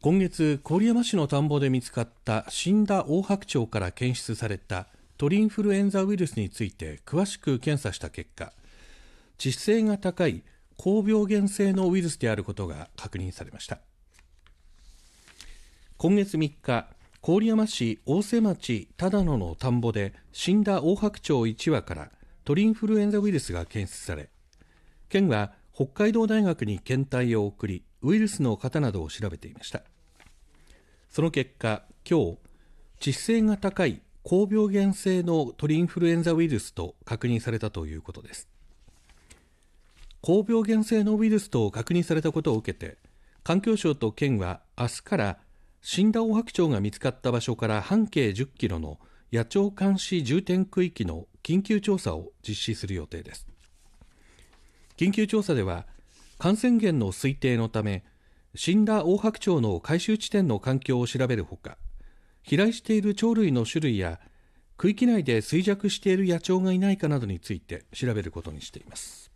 今月郡山市の田んぼで見つかった死んだオオハクチョウから検出された鳥インフルエンザウイルスについて詳しく検査した結果致死性が高い高病原性のウイルスであることが確認されました今月3日郡山市大瀬町只野の田んぼで死んだオオハクチョウ1羽から鳥インフルエンザウイルスが検出され県は北海道大学に検体を送りウイルスの型などを調べていましたその結果きょう致死性が高い高病原性の鳥インフルエンザウイルスと確認されたということです高病原性のウイルスと確認されたことを受けて環境省と県は明日から死んだオオハクチョウが見つかった場所から半径10キロの野鳥監視重点区域の緊急調査を実施する予定です緊急調査では感染源の推定のため死んだオオハクチョウの回収地点の環境を調べるほか飛来している鳥類の種類や区域内で衰弱している野鳥がいないかなどについて調べることにしています。